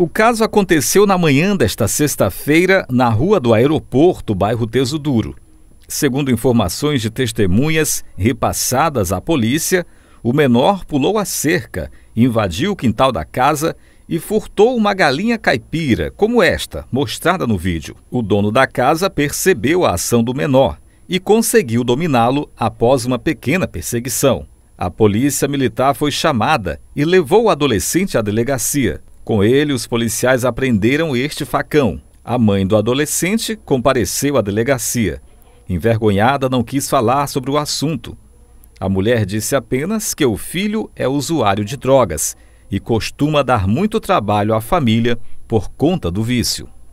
O caso aconteceu na manhã desta sexta-feira, na rua do aeroporto, bairro Teso Duro. Segundo informações de testemunhas repassadas à polícia, o menor pulou a cerca, invadiu o quintal da casa e furtou uma galinha caipira, como esta, mostrada no vídeo. O dono da casa percebeu a ação do menor e conseguiu dominá-lo após uma pequena perseguição. A polícia militar foi chamada e levou o adolescente à delegacia. Com ele, os policiais apreenderam este facão. A mãe do adolescente compareceu à delegacia. Envergonhada, não quis falar sobre o assunto. A mulher disse apenas que o filho é usuário de drogas e costuma dar muito trabalho à família por conta do vício.